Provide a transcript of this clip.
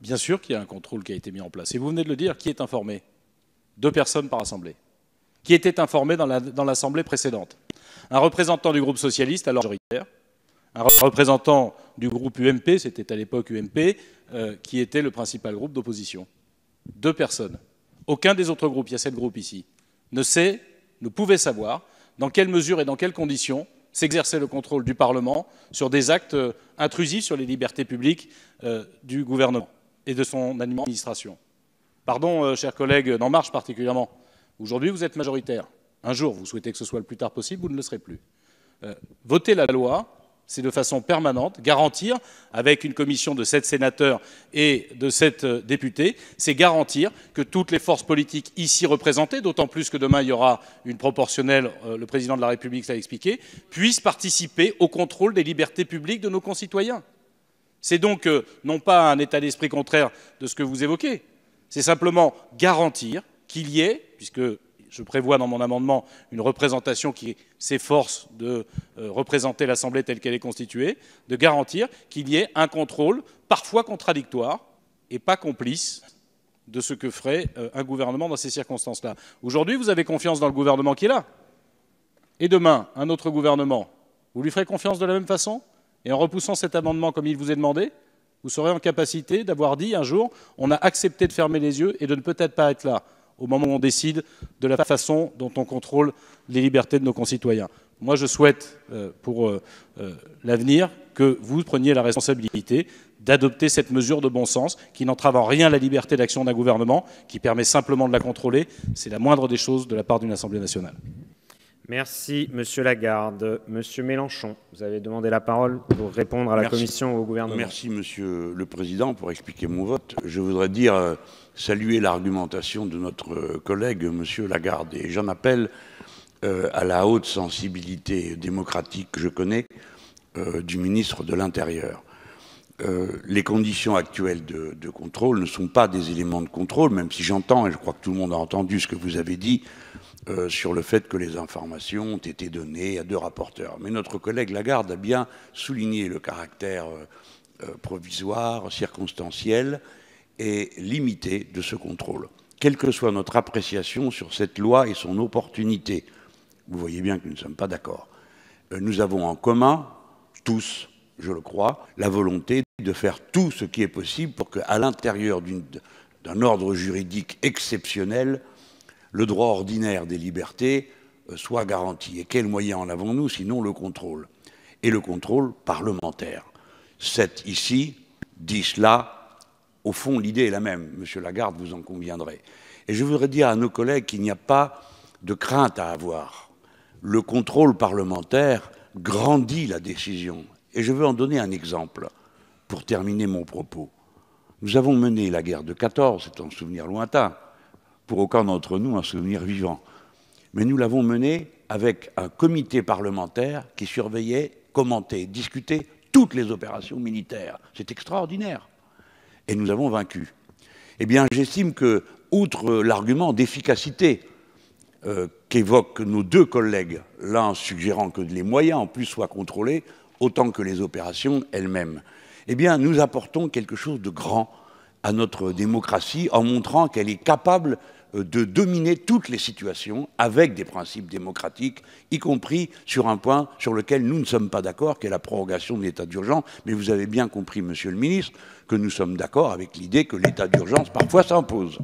Bien sûr qu'il y a un contrôle qui a été mis en place. Et vous venez de le dire, qui est informé Deux personnes par assemblée. Qui était informé dans l'assemblée précédente Un représentant du groupe socialiste, alors majoritaire, un représentant du groupe UMP, c'était à l'époque UMP, euh, qui était le principal groupe d'opposition. Deux personnes. Aucun des autres groupes, il y a sept groupes ici, ne sait, ne pouvait savoir dans quelle mesure et dans quelles conditions s'exerçait le contrôle du Parlement sur des actes euh, intrusifs sur les libertés publiques euh, du gouvernement et de son administration. Pardon, euh, chers collègues d'En Marche particulièrement. Aujourd'hui, vous êtes majoritaire. Un jour, vous souhaitez que ce soit le plus tard possible, vous ne le serez plus. Euh, voter la loi, c'est de façon permanente garantir, avec une commission de sept sénateurs et de sept euh, députés, c'est garantir que toutes les forces politiques ici représentées, d'autant plus que demain il y aura une proportionnelle, le président de la République l'a expliqué, puissent participer au contrôle des libertés publiques de nos concitoyens. C'est donc euh, non pas un état d'esprit contraire de ce que vous évoquez, c'est simplement garantir qu'il y ait, puisque je prévois dans mon amendement une représentation qui s'efforce de euh, représenter l'Assemblée telle qu'elle est constituée, de garantir qu'il y ait un contrôle parfois contradictoire et pas complice de ce que ferait euh, un gouvernement dans ces circonstances-là. Aujourd'hui, vous avez confiance dans le gouvernement qui est là. Et demain, un autre gouvernement, vous lui ferez confiance de la même façon et en repoussant cet amendement comme il vous est demandé, vous serez en capacité d'avoir dit un jour on a accepté de fermer les yeux et de ne peut-être pas être là au moment où on décide de la façon dont on contrôle les libertés de nos concitoyens. Moi, je souhaite euh, pour euh, euh, l'avenir que vous preniez la responsabilité d'adopter cette mesure de bon sens qui n'entrave en rien la liberté d'action d'un gouvernement, qui permet simplement de la contrôler. C'est la moindre des choses de la part d'une Assemblée nationale. Merci, Monsieur Lagarde. Monsieur Mélenchon, vous avez demandé la parole pour répondre à la Commission ou au gouvernement. Merci, Monsieur le Président, pour expliquer mon vote. Je voudrais dire euh, saluer l'argumentation de notre euh, collègue Monsieur Lagarde, et j'en appelle euh, à la haute sensibilité démocratique que je connais du ministre de l'Intérieur. les conditions actuelles de, contrôle ne sont pas des éléments de contrôle, même si j'entends, et je crois que tout le monde a entendu ce que vous avez dit, euh, sur le fait que les informations ont été données à deux rapporteurs. Mais notre collègue Lagarde a bien souligné le caractère euh, euh, provisoire, circonstanciel et limité de ce contrôle, quelle que soit notre appréciation sur cette loi et son opportunité. Vous voyez bien que nous ne sommes pas d'accord. Nous avons en commun, tous, je le crois, la volonté de faire tout ce qui est possible pour qu'à l'intérieur d'un ordre juridique exceptionnel, le droit ordinaire des libertés euh, soit garanti. Et quels moyens en avons-nous sinon le contrôle Et le contrôle parlementaire. Sept ici, dix là. Au fond, l'idée est la même. Monsieur Lagarde, vous en conviendrez. Et je voudrais dire à nos collègues qu'il n'y a pas de crainte à avoir. Le contrôle parlementaire grandit la décision. Et je veux en donner un exemple pour terminer mon propos. Nous avons mené la guerre de 14, c'est un souvenir lointain pour aucun d'entre nous un souvenir vivant. Mais nous l'avons mené avec un comité parlementaire qui surveillait, commentait, discutait toutes les opérations militaires. C'est extraordinaire. Et nous avons vaincu. Eh bien, j'estime que, outre l'argument d'efficacité euh, qu'évoquent nos deux collègues, l'un suggérant que les moyens en plus soient contrôlés autant que les opérations elles-mêmes, eh bien, nous apportons quelque chose de grand à notre démocratie en montrant qu'elle est capable euh, de dominer toutes les situations avec des principes démocratiques, y compris sur un point sur lequel nous ne sommes pas d'accord, qui est la prorogation de l'état d'urgence. Mais vous avez bien compris, Monsieur le Ministre, que nous sommes d'accord avec l'idée que l'état d'urgence parfois s'impose.